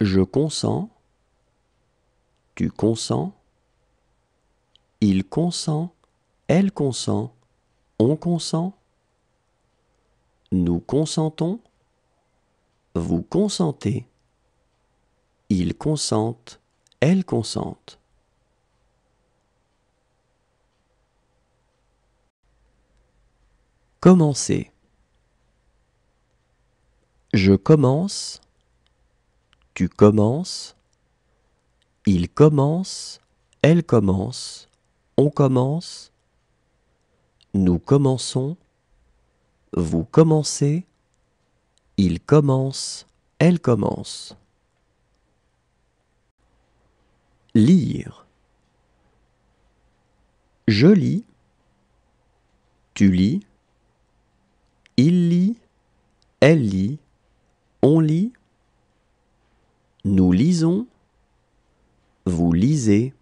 Je consens. Tu consens. Il consent. Elle consent. On consent. Nous consentons. Vous consentez. il consentent. elle consente. Commencez. Je commence. Tu commences. Il commence. Elle commence. On commence. Nous commençons. Vous commencez. Il commence. Elle commence. Lire. Je lis. Tu lis. Il lit. Elle lit. On lit. Nous lisons. Vous lisez.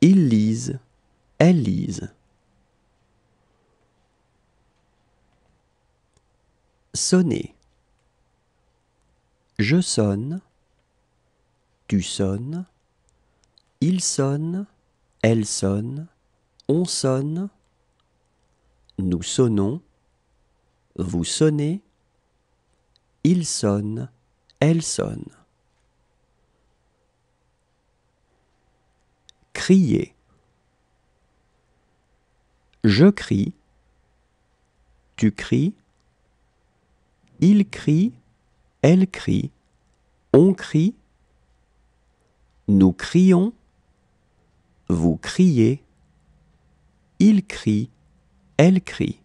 Ils lisent. Elles lisent. Sonner. Je sonne. Tu sonnes. Il sonne. Elle sonne. On sonne. Nous sonnons. Vous sonnez. ils sonnent elle sonne. Crier. Je crie. Tu cries. Il crie. Elle crie. On crie. Nous crions. Vous criez. Il crie. Elle crie.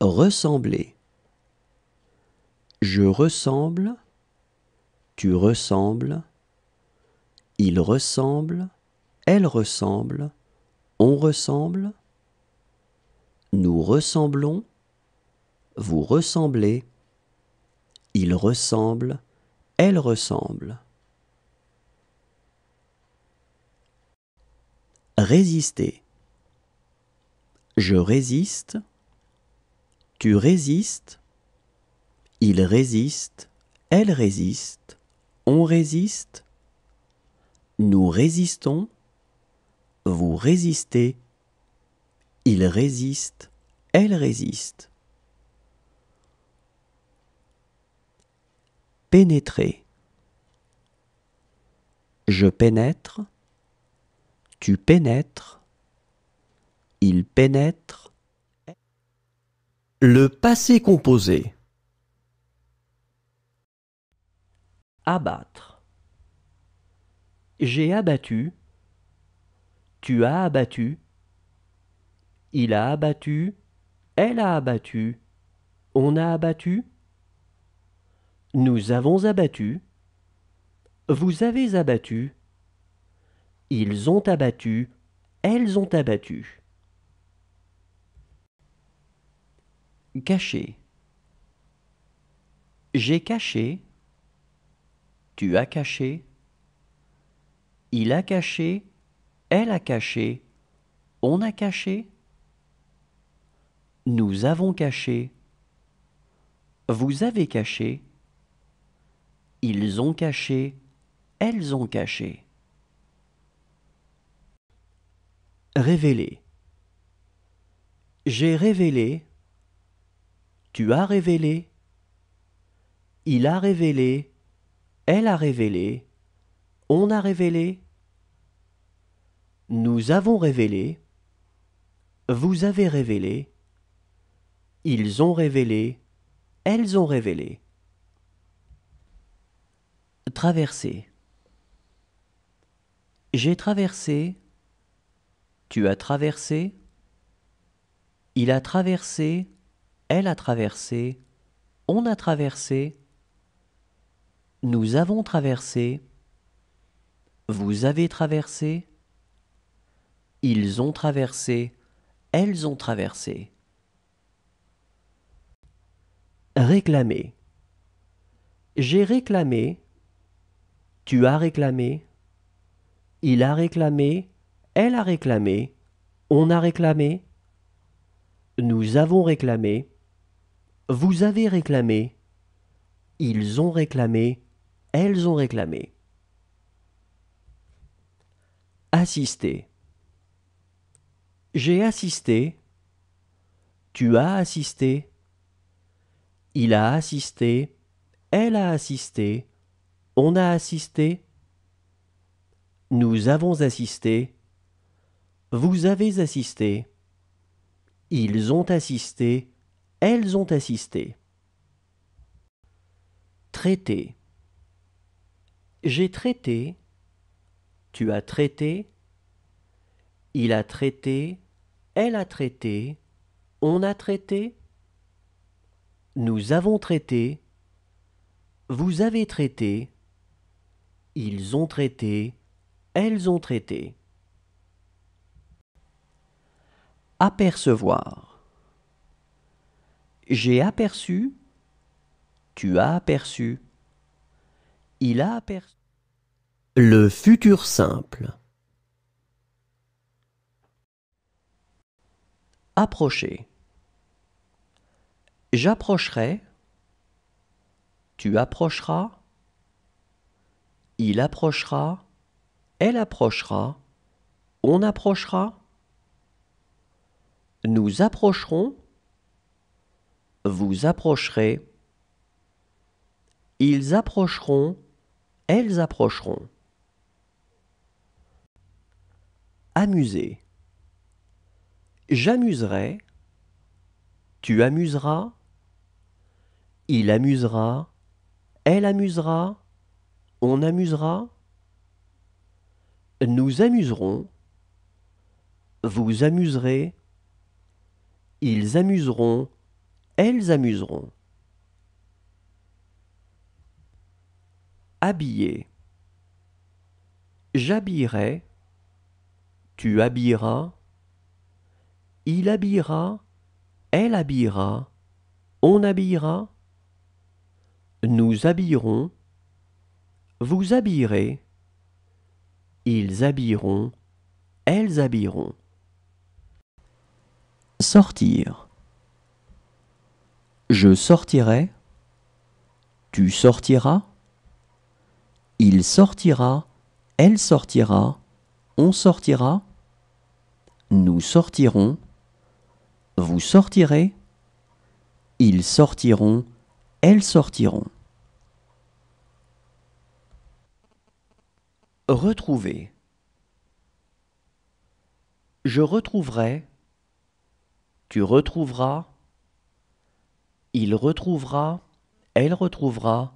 Ressembler. Je ressemble, tu ressembles, il ressemble, elle ressemble, on ressemble, nous ressemblons, vous ressemblez, il ressemble, elle ressemble. Résister. Je résiste, tu résistes, il résiste, elle résiste, on résiste, nous résistons, vous résistez, il résiste, elle résiste. Pénétrer. Je pénètre, tu pénètres, il pénètre. Le passé composé. abattre. J'ai abattu, tu as abattu, il a abattu, elle a abattu, on a abattu, nous avons abattu, vous avez abattu, ils ont abattu, elles ont abattu. Cacher J'ai caché, tu as caché, il a caché, elle a caché, on a caché, nous avons caché, vous avez caché, ils ont caché, elles ont caché. Révéler. J'ai révélé, tu as révélé, il a révélé, elle a révélé, on a révélé, nous avons révélé, vous avez révélé, ils ont révélé, elles ont révélé. Traverser. J'ai traversé, tu as traversé, il a traversé, elle a traversé, on a traversé, nous avons traversé. Vous avez traversé. Ils ont traversé. Elles ont traversé. Réclamer. J'ai réclamé. Tu as réclamé. Il a réclamé. Elle a réclamé. On a réclamé. Nous avons réclamé. Vous avez réclamé. Ils ont réclamé. Elles ont réclamé. Assister. J'ai assisté. Tu as assisté. Il a assisté. Elle a assisté. On a assisté. Nous avons assisté. Vous avez assisté. Ils ont assisté. Elles ont assisté. Traiter. J'ai traité, tu as traité, il a traité, elle a traité, on a traité, nous avons traité, vous avez traité, ils ont traité, elles ont traité. Apercevoir. J'ai aperçu, tu as aperçu, il a aperçu le futur simple. Approcher. J'approcherai. Tu approcheras. Il approchera. Elle approchera. On approchera. Nous approcherons. Vous approcherez. Ils approcheront. Elles approcheront. Amuser. J'amuserai. Tu amuseras. Il amusera. Elle amusera. On amusera. Nous amuserons. Vous amuserez. Ils amuseront. Elles amuseront. Habiller. J'habillerai. Tu habilleras. Il habillera. Elle habillera. On habillera. Nous habillerons. Vous habillerez. Ils habilleront. Elles habilleront. Sortir. Je sortirai. Tu sortiras. Il sortira, elle sortira, on sortira, nous sortirons, vous sortirez, ils sortiront, elles sortiront. Retrouver. Je retrouverai, tu retrouveras, il retrouvera, elle retrouvera,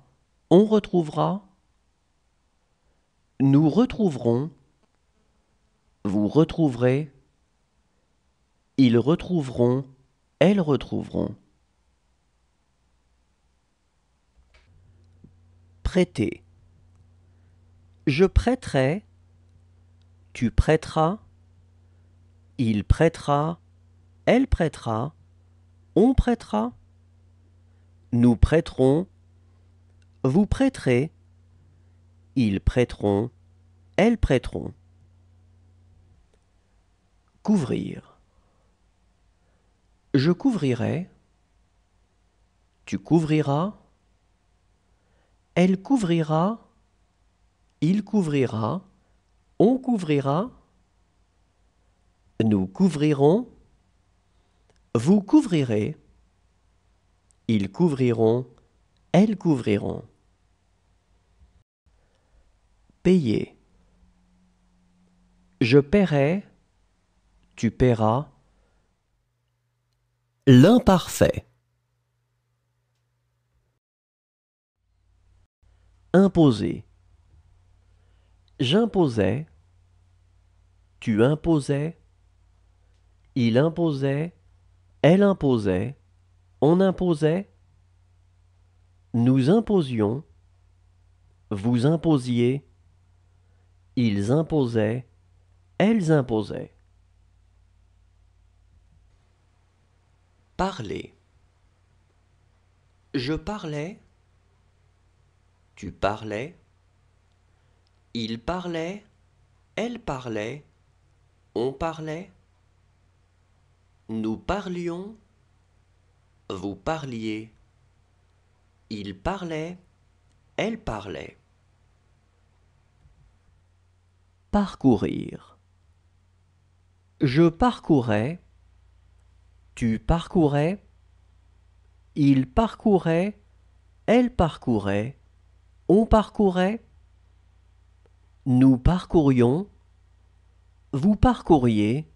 on retrouvera nous retrouverons, vous retrouverez, ils retrouveront, elles retrouveront. Prêter. Je prêterai, tu prêteras, il prêtera, elle prêtera, on prêtera, nous prêterons, vous prêterez, ils prêteront, elles prêteront. Couvrir. Je couvrirai. Tu couvriras. Elle couvrira. Il couvrira. On couvrira. Nous couvrirons. Vous couvrirez. Ils couvriront. Elles couvriront. Payer. Je paierai, tu paieras. L'imparfait. Imposer. J'imposais, tu imposais, il imposait, elle imposait, on imposait, nous imposions, vous imposiez, ils imposaient, elles imposaient. Parler. Je parlais, tu parlais, il parlait, elle parlait, on parlait, nous parlions, vous parliez, il parlait, elle parlait. parcourir. Je parcourais. Tu parcourais. Il parcourait. Elle parcourait. On parcourait. Nous parcourions. Vous parcouriez.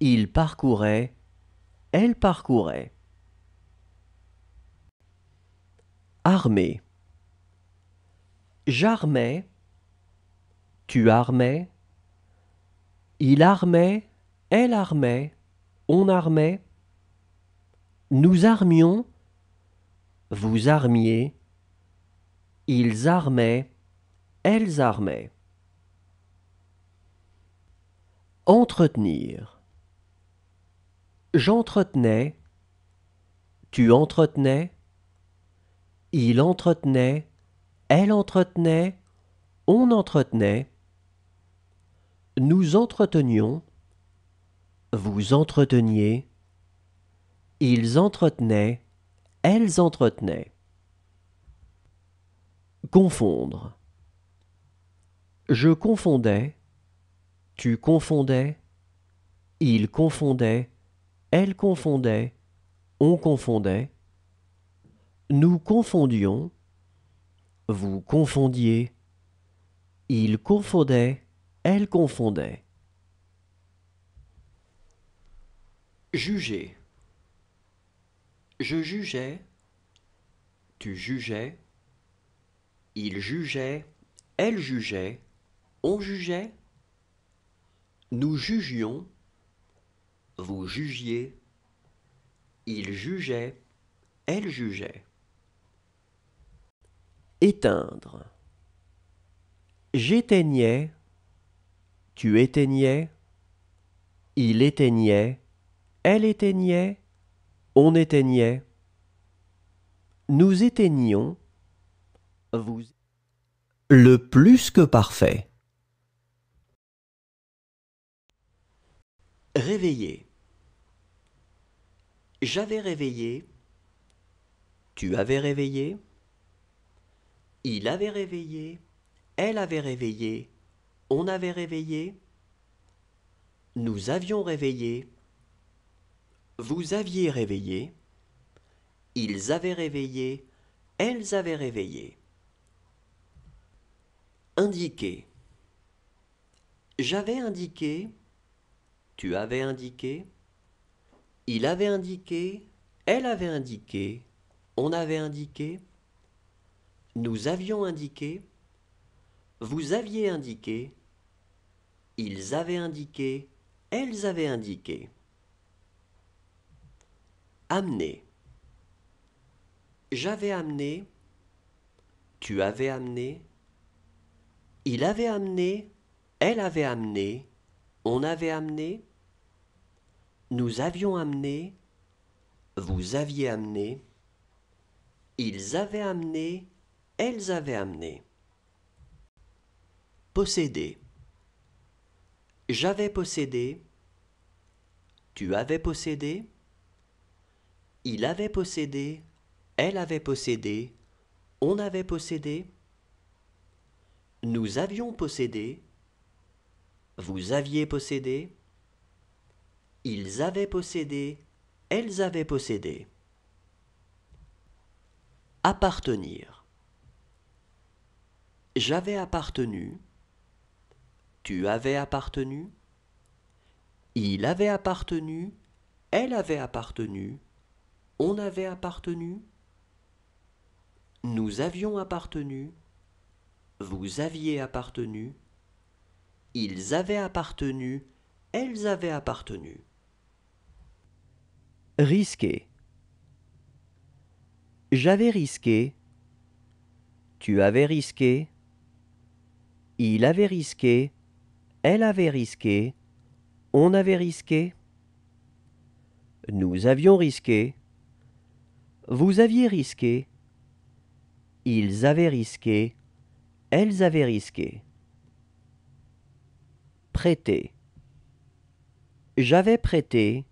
Il parcourait. Elle parcourait. Armée. J'armais. Tu armais. Il armait. Elle armait. On armait. Nous armions. Vous armiez. Ils armaient. Elles armaient. Entretenir. J'entretenais. Tu entretenais. Il entretenait. Elle entretenait. On entretenait. Nous entretenions, vous entreteniez, ils entretenaient, elles entretenaient. Confondre. Je confondais, tu confondais, ils confondaient, elles confondaient, on confondait. Nous confondions, vous confondiez, ils confondaient elle confondait. Juger. Je jugeais, tu jugeais, il jugeait, elle jugeait, on jugeait, nous jugions, vous jugiez, il jugeait, elle jugeait. Éteindre. J'éteignais, tu éteignais. Il éteignait. Elle éteignait. On éteignait. Nous éteignions. Vous. Le plus que parfait. Réveiller. J'avais réveillé. Tu avais réveillé. Il avait réveillé. Elle avait réveillé. On avait réveillé. Nous avions réveillé. Vous aviez réveillé. Ils avaient réveillé. Elles avaient réveillé. Indiquer. J'avais indiqué. Tu avais indiqué. Il avait indiqué. Elle avait indiqué. On avait indiqué. Nous avions indiqué. Vous aviez indiqué. Ils avaient indiqué, elles avaient indiqué. Amener. J'avais amené, tu avais amené, il avait amené, elle avait amené, on avait amené, nous avions amené, vous aviez amené, ils avaient amené, elles avaient amené. Posséder. J'avais possédé. Tu avais possédé. Il avait possédé. Elle avait possédé. On avait possédé. Nous avions possédé. Vous aviez possédé. Ils avaient possédé. Elles avaient possédé. Appartenir. J'avais appartenu. Tu avais appartenu. Il avait appartenu. Elle avait appartenu. On avait appartenu. Nous avions appartenu. Vous aviez appartenu. Ils avaient appartenu. Elles avaient appartenu. Risqué. J'avais risqué. Tu avais risqué. Il avait risqué. Elle avait risqué, on avait risqué, nous avions risqué, vous aviez risqué, ils avaient risqué, elles avaient risqué. Prêter. J'avais prêté,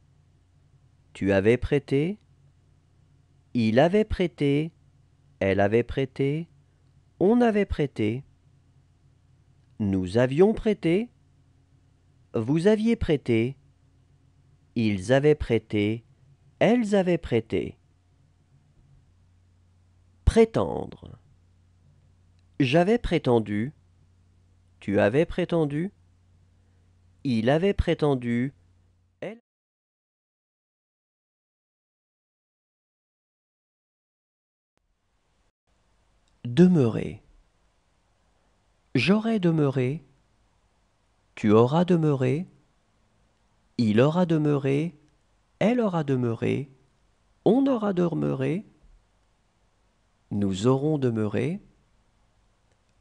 tu avais prêté, il avait prêté, elle avait prêté, on avait prêté, nous avions prêté, vous aviez prêté. Ils avaient prêté. Elles avaient prêté. Prétendre. J'avais prétendu. Tu avais prétendu. Il avait prétendu. Elle. Demeurer. J'aurais demeuré. Tu auras demeuré, il aura demeuré, elle aura demeuré, on aura demeuré, nous aurons demeuré,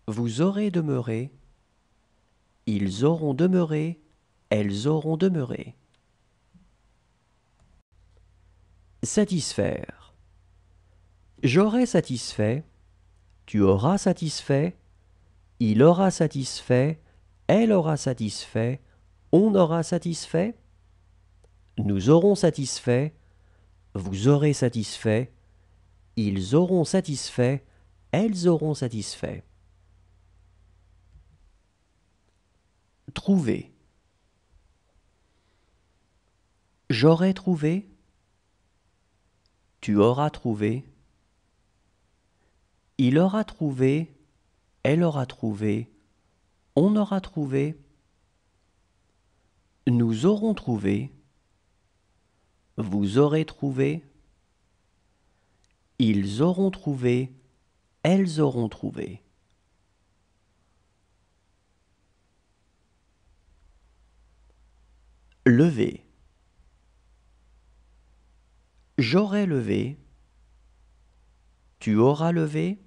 vous aurez demeuré, ils auront demeuré, elles auront demeuré. Satisfaire. J'aurai satisfait, tu auras satisfait, il aura satisfait, elle aura satisfait, on aura satisfait, nous aurons satisfait, vous aurez satisfait, ils auront satisfait, elles auront satisfait. Trouver. J'aurai trouvé, tu auras trouvé, il aura trouvé, elle aura trouvé, on aura trouvé, nous aurons trouvé, vous aurez trouvé, ils auront trouvé, elles auront trouvé. Levé J'aurai levé, tu auras levé,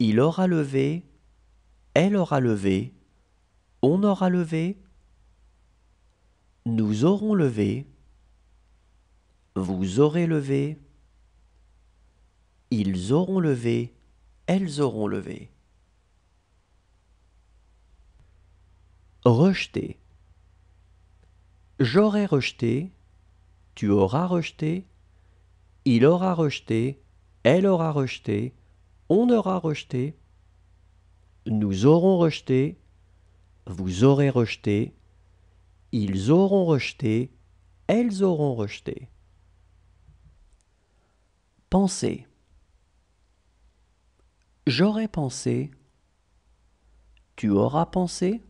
il aura levé, elle aura levé, on aura levé, nous aurons levé, vous aurez levé, ils auront levé, elles auront levé. Rejeté. J'aurai rejeté, tu auras rejeté, il aura rejeté, elle aura rejeté, on aura rejeté, nous aurons rejeté, vous aurez rejeté, ils auront rejeté, elles auront rejeté. Pensez. J'aurais pensé, tu auras pensé,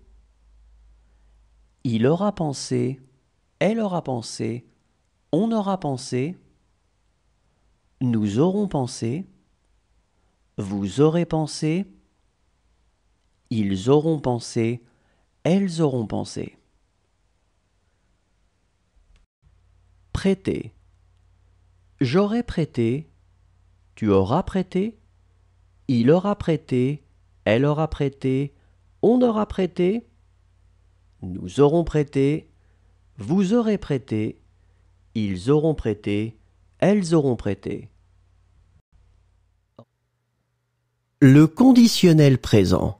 il aura pensé, elle aura pensé, on aura pensé, nous aurons pensé, vous aurez pensé, ils auront pensé, elles auront pensé. Prêter. J'aurai prêté, tu auras prêté, il aura prêté, elle aura prêté, on aura prêté, nous aurons prêté, vous aurez prêté, ils auront prêté, elles auront prêté. Le conditionnel présent.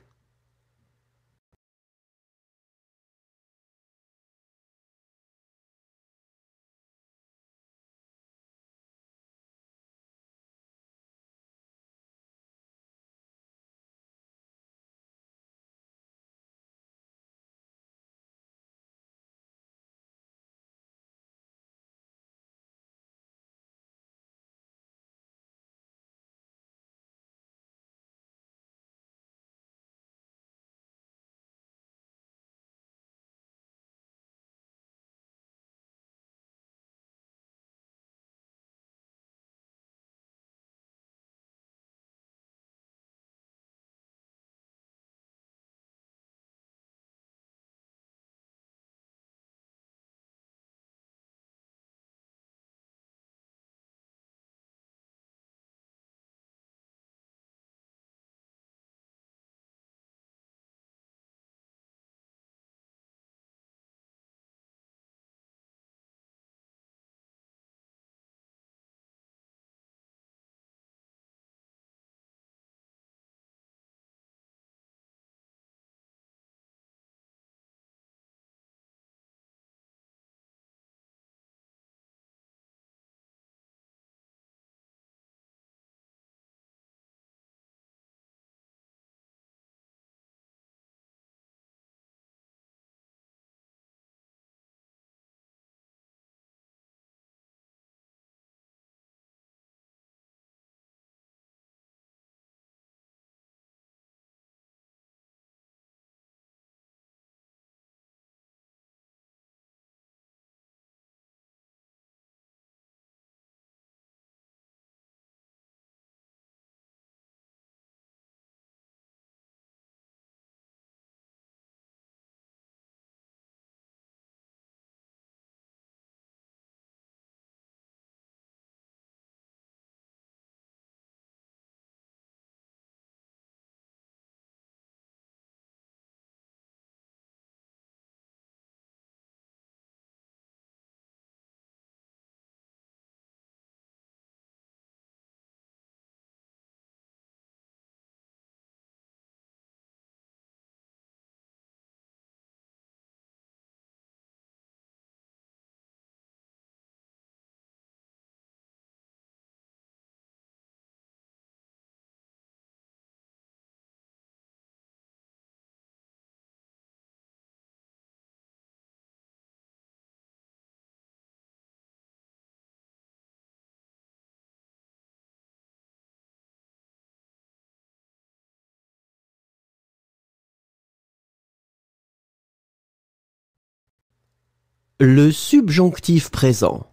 Le subjonctif présent.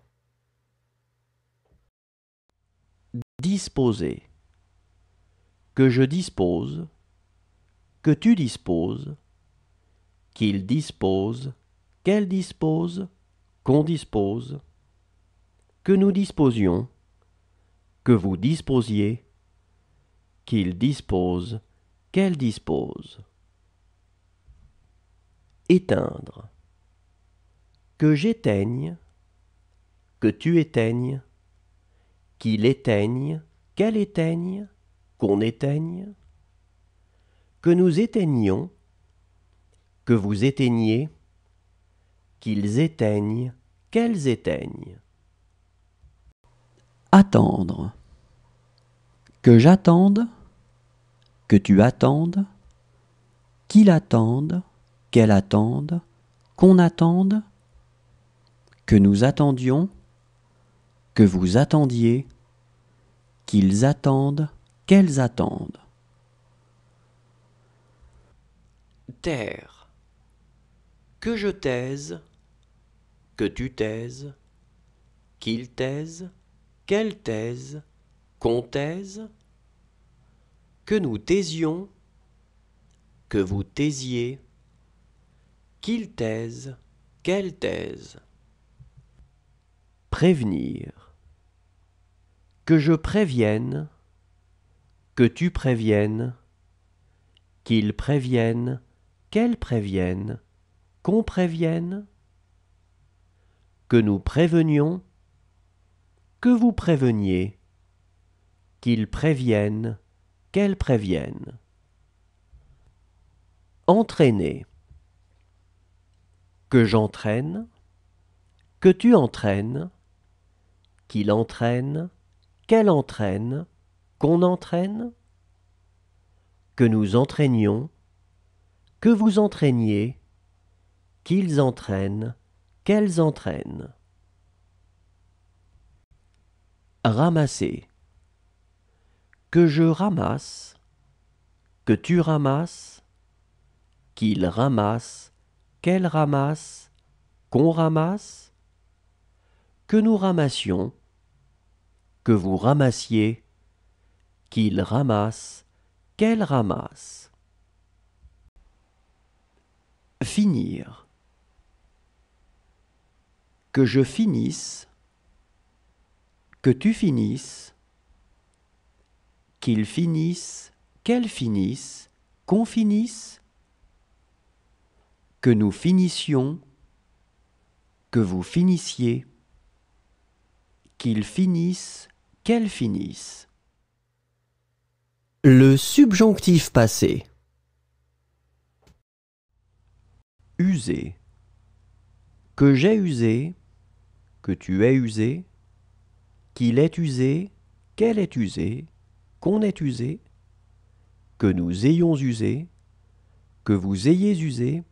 Disposer. Que je dispose, que tu disposes, qu'il dispose, qu'elle dispose, qu'on dispose, que nous disposions, que vous disposiez, qu'il dispose, qu'elle dispose. Éteindre que j'éteigne, que tu éteignes, qu'il éteigne, qu'elle éteigne, qu'on éteigne, que nous éteignions, que vous éteigniez, qu'ils éteignent, qu'elles éteignent. Attendre. Que j'attende, que tu attendes, qu'il attende, qu'elle attende, qu'on attende, que nous attendions, que vous attendiez, qu'ils attendent, qu'elles attendent. Terre. Que je taise, que tu taises, qu'il taisent, qu'elles taisent, qu'on taise, que nous taisions, que vous taisiez, qu'il taisent, qu'elles taisent. Prévenir. Que je prévienne, que tu préviennes, qu'ils prévienne qu'elle prévienne qu'on prévienne, que nous prévenions, que vous préveniez, qu'ils préviennent, qu'elle prévienne Entraîner. Que j'entraîne, que tu entraînes, qu'il entraîne, qu'elle entraîne, qu'on entraîne, que nous entraînions, que vous entraîniez, qu'ils entraînent, qu'elles entraînent. Ramasser. Que je ramasse, que tu ramasses, qu'il ramasse, qu'elle ramasse, qu'on ramasse, que nous ramassions, que vous ramassiez, qu'il ramasse, qu'elle ramasse. Finir. Que je finisse, que tu finisses, qu'il finisse, qu'elle finisse, qu'on finisse, que nous finissions, que vous finissiez, qu'il finisse, qu'elles finissent. Le subjonctif passé. User. Que j'ai usé, que tu es usé, qu'il est usé, qu'elle est usée, qu'on est usé, que nous ayons usé, que vous ayez usé,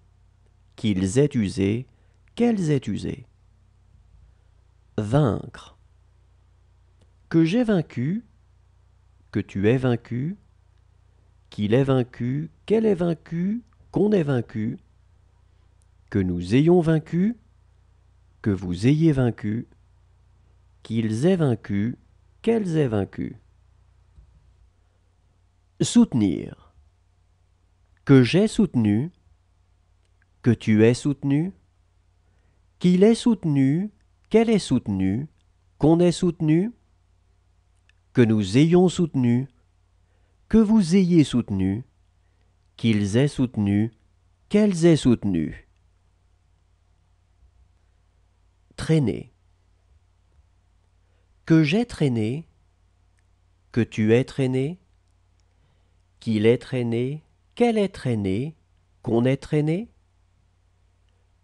qu'ils aient usé, qu'elles aient usé. Vaincre que j'ai vaincu, que tu es vaincu, qu'il est vaincu, qu'elle est vaincue, qu'on est vaincu, que nous ayons vaincu, que vous ayez vaincu, qu'ils aient vaincu, qu'elles aient vaincu. Soutenir. Que j'ai soutenu, que tu es soutenu, qu'il est soutenu, qu'elle est soutenue, qu'on est soutenu, que nous ayons soutenu, que vous ayez soutenu, qu'ils aient soutenu, qu'elles aient soutenu. Traîner. Que j'ai traîné, que tu aies traîné, qu'il ait traîné, qu'elle ait traîné, qu'on ait traîné,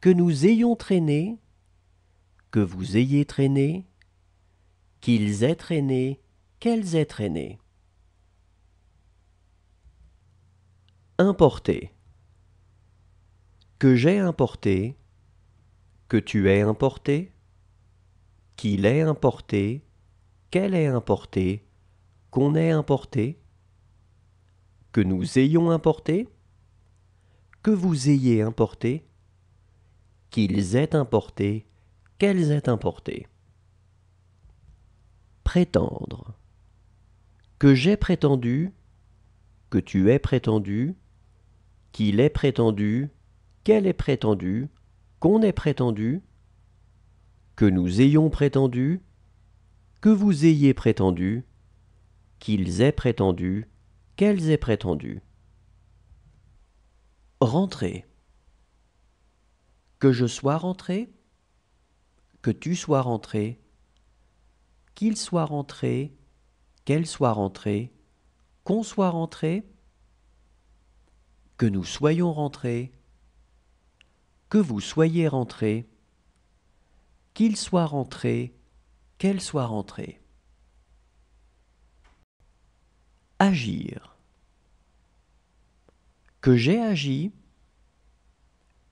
que nous ayons traîné, que vous ayez traîné, qu'ils aient traîné, quels êtres aînés Importer. Que j'ai importé, que tu aies importé, qu'il ait importé, qu'elle ait importé, qu'on ait importé, que nous ayons importé, que vous ayez importé, qu'ils aient importé, qu'elles aient importé. Prétendre que j'ai prétendu, que tu es prétendu, qu'il est prétendu, qu'elle est prétendue, qu'on est prétendu, que nous ayons prétendu, que vous ayez prétendu, qu'ils aient prétendu, qu'elles aient prétendu. Rentrer. Que je sois rentré, que tu sois rentré, qu'il soit rentré, qu'elle soit rentrée, qu'on soit rentré, que nous soyons rentrés, que vous soyez rentrés, qu'il soit rentré, qu'elle soit rentrée. Agir. Que j'ai agi,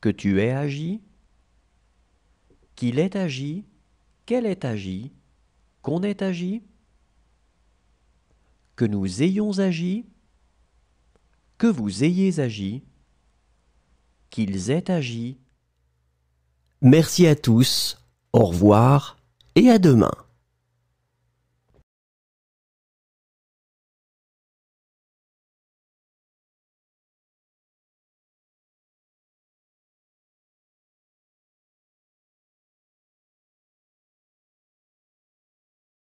que tu aies agi, qu'il ait agi, qu'elle ait agi, qu'on ait agi, que nous ayons agi, que vous ayez agi, qu'ils aient agi. Merci à tous, au revoir et à demain.